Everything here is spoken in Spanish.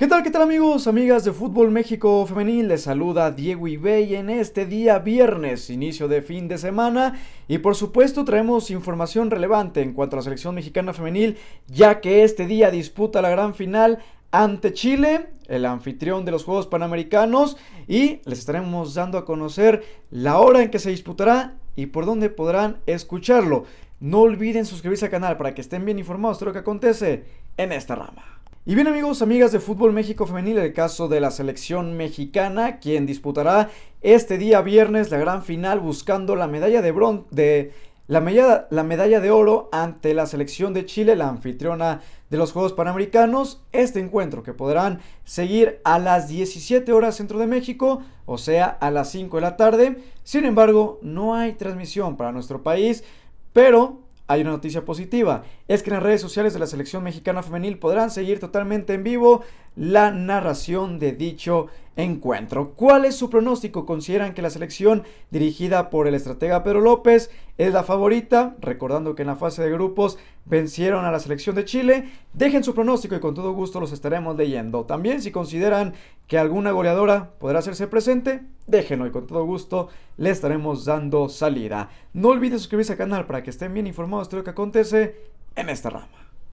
¿Qué tal, qué tal amigos, amigas de Fútbol México Femenil? Les saluda Diego Ibey en este día viernes, inicio de fin de semana y por supuesto traemos información relevante en cuanto a la selección mexicana femenil ya que este día disputa la gran final ante Chile, el anfitrión de los Juegos Panamericanos y les estaremos dando a conocer la hora en que se disputará y por dónde podrán escucharlo. No olviden suscribirse al canal para que estén bien informados de lo que acontece en esta rama. Y bien amigos, amigas de Fútbol México Femenil, el caso de la selección mexicana, quien disputará este día viernes la gran final buscando la medalla de bronce, de, la, medalla, la medalla de oro ante la selección de Chile, la anfitriona de los Juegos Panamericanos. Este encuentro que podrán seguir a las 17 horas centro de México, o sea a las 5 de la tarde. Sin embargo, no hay transmisión para nuestro país, pero hay una noticia positiva, es que en las redes sociales de la selección mexicana femenil podrán seguir totalmente en vivo la narración de dicho encuentro. ¿Cuál es su pronóstico? ¿Consideran que la selección dirigida por el estratega Pedro López es la favorita? Recordando que en la fase de grupos vencieron a la selección de Chile. Dejen su pronóstico y con todo gusto los estaremos leyendo. También si consideran que alguna goleadora podrá hacerse presente, déjenlo y con todo gusto le estaremos dando salida. No olviden suscribirse al canal para que estén bien informados de lo que acontece en esta rama.